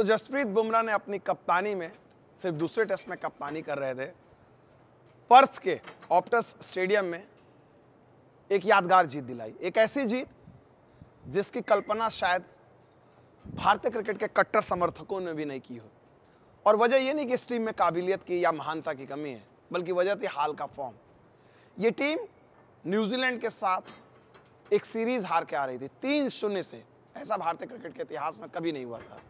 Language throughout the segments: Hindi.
तो जसप्रीत बुमराह ने अपनी कप्तानी में सिर्फ दूसरे टेस्ट में कप्तानी कर रहे थे पर्थ के ऑप्टस स्टेडियम में एक यादगार जीत दिलाई एक ऐसी जीत जिसकी कल्पना शायद भारतीय क्रिकेट के कट्टर समर्थकों ने भी नहीं की हो और वजह यह नहीं कि इस टीम में काबिलियत की या महानता की कमी है बल्कि वजह थी हाल का फॉर्म ये टीम न्यूजीलैंड के साथ एक सीरीज हार के आ रही थी तीन शून्य से ऐसा भारतीय क्रिकेट के इतिहास में कभी नहीं हुआ था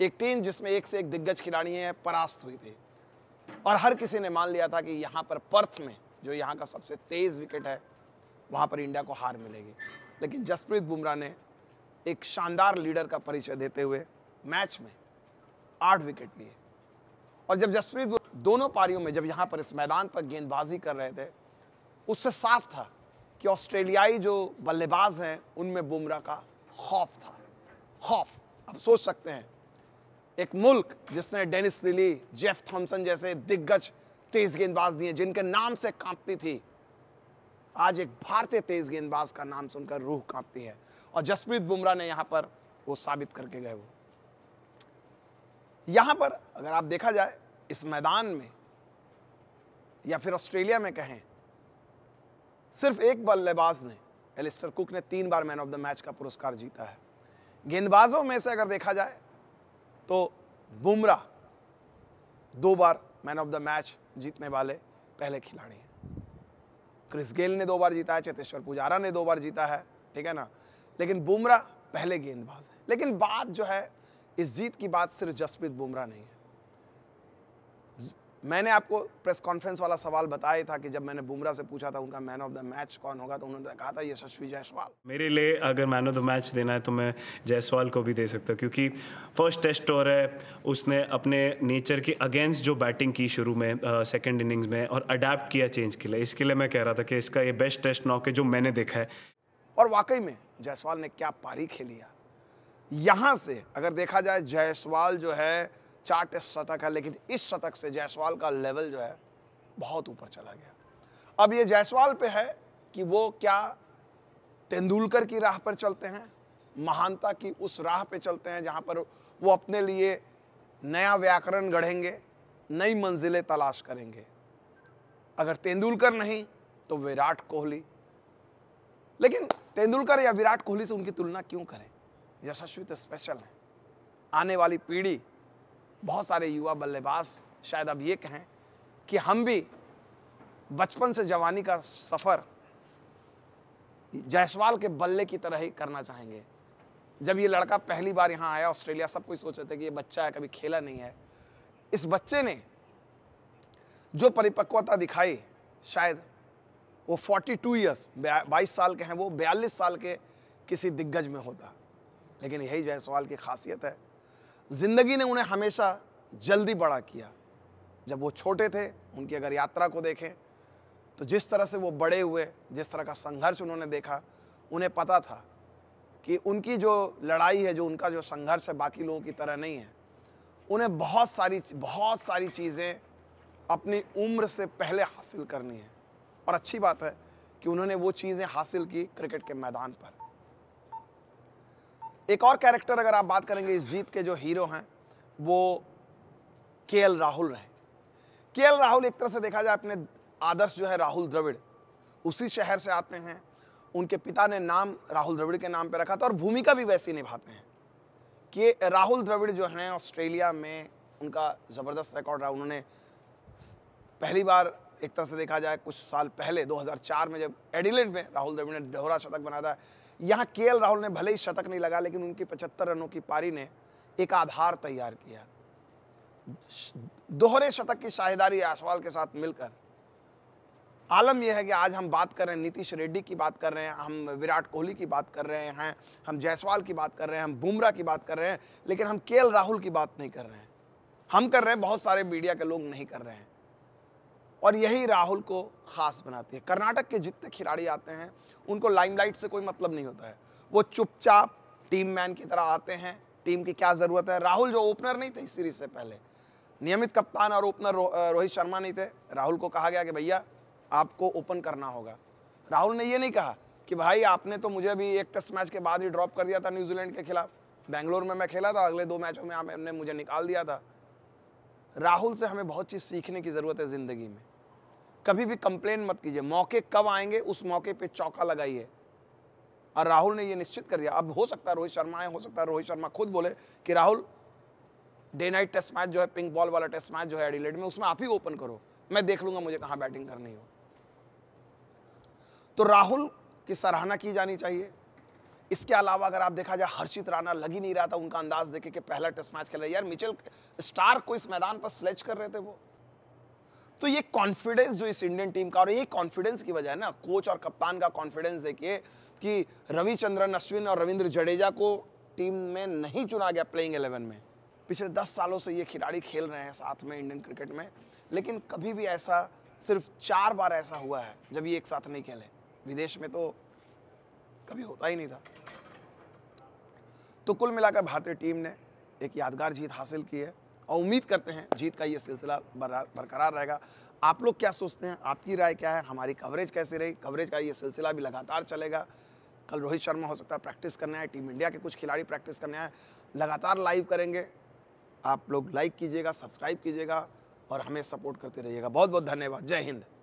एक टीम जिसमें एक से एक दिग्गज खिलाड़ी हैं परास्त हुई थी और हर किसी ने मान लिया था कि यहाँ पर पर्थ में जो यहाँ का सबसे तेज़ विकेट है वहाँ पर इंडिया को हार मिलेगी लेकिन जसप्रीत बुमराह ने एक शानदार लीडर का परिचय देते हुए मैच में आठ विकेट लिए और जब जसप्रीत दोनों पारियों में जब यहाँ पर इस मैदान पर गेंदबाजी कर रहे थे उससे साफ था कि ऑस्ट्रेलियाई जो बल्लेबाज हैं उनमें बुमराह का खौफ था खौफ आप सोच सकते हैं एक मुल्क जिसने डेनिस लिली जेफ थॉमसन जैसे दिग्गज तेज गेंदबाज दिए जिनके नाम से कांपती थी आज एक भारतीय तेज गेंदबाज का नाम सुनकर रूह कांपती है और जसप्रीत बुमराह ने यहां पर वो साबित करके गए वो यहां पर अगर आप देखा जाए इस मैदान में या फिर ऑस्ट्रेलिया में कहें सिर्फ एक बल्लेबाज ने एलिस्टर कुक ने तीन बार मैन ऑफ द मैच का पुरस्कार जीता है गेंदबाजों में से अगर देखा जाए तो बुमराह दो बार मैन ऑफ द मैच जीतने वाले पहले खिलाड़ी हैं क्रिस गेल ने दो बार जीता है चेतेश्वर पुजारा ने दो बार जीता है ठीक है ना लेकिन बुमराह पहले गेंदबाज है लेकिन बात जो है इस जीत की बात सिर्फ जसप्रीत बुमराह नहीं है मैंने आपको प्रेस कॉन्फ्रेंस वाला सवाल बताया था कि जब मैंने बुमराह से पूछा था उनका मैन ऑफ द मैच कौन होगा तो उन्होंने कहा था यशस्वी जायसवाल मेरे लिए अगर मैन ऑफ द मैच देना है तो मैं जायसवाल को भी दे सकता हूँ क्योंकि फर्स्ट टेस्ट और है उसने अपने नेचर के अगेंस्ट जो बैटिंग की शुरू में सेकेंड इनिंग्स में और अडेप्ट किया चेंज के लिए इसके लिए मैं कह रहा था कि इसका ये बेस्ट टेस्ट नॉक है जो मैंने देखा है और वाकई में जायसवाल ने क्या पारी खेली यार यहाँ से अगर देखा जाए जायसवाल जो है चार टेस्ट शतक है लेकिन इस शतक से जायसवाल का लेवल जो है बहुत ऊपर चला गया अब ये जायसवाल पे है कि वो क्या तेंदुलकर की राह पर चलते हैं महानता की उस राह पे चलते हैं जहाँ पर वो अपने लिए नया व्याकरण गढ़ेंगे नई मंजिलें तलाश करेंगे अगर तेंदुलकर नहीं तो विराट कोहली लेकिन तेंदुलकर या विराट कोहली से उनकी तुलना क्यों करें यशस्वी तो स्पेशल है आने वाली पीढ़ी बहुत सारे युवा बल्लेबाज शायद अब ये कहें कि हम भी बचपन से जवानी का सफ़र जायसवाल के बल्ले की तरह ही करना चाहेंगे जब ये लड़का पहली बार यहाँ आया ऑस्ट्रेलिया सब कोई सोच रहे थे कि ये बच्चा है कभी खेला नहीं है इस बच्चे ने जो परिपक्वता दिखाई शायद वो 42 टू ईयर्स बाईस साल के हैं वो 42 साल के किसी दिग्गज में होता लेकिन यही जायसवाल की खासियत है ज़िंदगी ने उन्हें हमेशा जल्दी बड़ा किया जब वो छोटे थे उनकी अगर यात्रा को देखें तो जिस तरह से वो बड़े हुए जिस तरह का संघर्ष उन्होंने देखा उन्हें पता था कि उनकी जो लड़ाई है जो उनका जो संघर्ष है बाकी लोगों की तरह नहीं है उन्हें बहुत सारी बहुत सारी चीज़ें अपनी उम्र से पहले हासिल करनी है और अच्छी बात है कि उन्होंने वो चीज़ें हासिल की क्रिकेट के मैदान पर एक और कैरेक्टर अगर आप बात करेंगे इस जीत के जो हीरो हैं वो के एल राहुल रहे के एल राहुल एक तरह से देखा जाए अपने आदर्श जो है राहुल द्रविड़ उसी शहर से आते हैं उनके पिता ने नाम राहुल द्रविड़ के नाम पर रखा था और भूमिका भी वैसी निभाते हैं कि राहुल द्रविड़ जो हैं ऑस्ट्रेलिया में उनका ज़बरदस्त रिकॉर्ड रहा उन्होंने पहली बार एक तरह से देखा जाए कुछ साल पहले 2004 में जब एडिलेड में राहुल द्रविड़ ने दोहरा शतक बना था यहाँ के राहुल ने भले ही शतक नहीं लगा लेकिन उनकी पचहत्तर रनों की पारी ने एक आधार तैयार किया दोहरे शतक की शाहिदारी आसवाल के साथ मिलकर आलम यह है कि आज हम बात कर रहे हैं नीतीश रेड्डी की बात कर रहे हैं हम विराट कोहली की बात कर रहे हैं हम जायसवाल की बात कर रहे हैं हम बुमराह की बात कर रहे हैं लेकिन हम के राहुल की बात नहीं कर रहे हैं हम कर रहे हैं बहुत सारे मीडिया के लोग नहीं कर रहे हैं और यही राहुल को खास बनाती है कर्नाटक के जितने खिलाड़ी आते हैं उनको लाइमलाइट से कोई मतलब नहीं होता है वो चुपचाप टीम मैन की तरह आते हैं टीम की क्या ज़रूरत है राहुल जो ओपनर नहीं थे इस सीरीज से पहले नियमित कप्तान और ओपनर रोहित शर्मा नहीं थे राहुल को कहा गया कि भैया आपको ओपन करना होगा राहुल ने ये नहीं कहा कि भाई आपने तो मुझे भी एक टेस्ट मैच के बाद ही ड्रॉप कर दिया था न्यूजीलैंड के खिलाफ बेंगलोर में मैं खेला था अगले दो मैचों में आपने मुझे निकाल दिया था राहुल से हमें बहुत चीज़ सीखने की ज़रूरत है ज़िंदगी में कभी भी कंप्लेन मत कीजिए मौके कब आएंगे उस मौके पे चौका लगाइए और राहुल ने ये निश्चित कर दिया अब हो सकता है रोहित शर्मा आए हो सकता है रोहित शर्मा खुद बोले कि Rahul day night test match जो है पिंक बॉल वाला टेस्ट मैच जो है एडिलेड में उसमें आप ही ओपन करो मैं देख लूंगा मुझे कहाँ बैटिंग करनी हो तो राहुल की सराहना की जानी चाहिए इसके अलावा अगर आप देखा जाए हर्षित राणा लग ही नहीं रहा था उनका अंदाज देखे कि पहला टेस्ट मैच खेल रहा है यार मिचेल स्टार को इस मैदान पर स्लेच कर रहे थे वो तो ये कॉन्फिडेंस जो इस इंडियन टीम का और ये कॉन्फिडेंस की वजह है ना कोच और कप्तान का कॉन्फिडेंस देखिए कि रविचंद्रन अश्विन और रविंद्र जडेजा को टीम में नहीं चुना गया प्लेइंग एलेवन में पिछले दस सालों से ये खिलाड़ी खेल रहे हैं साथ में इंडियन क्रिकेट में लेकिन कभी भी ऐसा सिर्फ चार बार ऐसा हुआ है जब ये एक साथ नहीं खेले विदेश में तो कभी होता ही नहीं था तो कुल मिलाकर भारतीय टीम ने एक यादगार जीत हासिल की है और उम्मीद करते हैं जीत का ये सिलसिला बरकरार रहेगा आप लोग क्या सोचते हैं आपकी राय क्या है हमारी कवरेज कैसे रही कवरेज का ये सिलसिला भी लगातार चलेगा कल रोहित शर्मा हो सकता है प्रैक्टिस करने आए टीम इंडिया के कुछ खिलाड़ी प्रैक्टिस करने आए लगातार लाइव करेंगे आप लोग लाइक कीजिएगा सब्सक्राइब कीजिएगा और हमें सपोर्ट करते रहिएगा बहुत बहुत धन्यवाद जय हिंद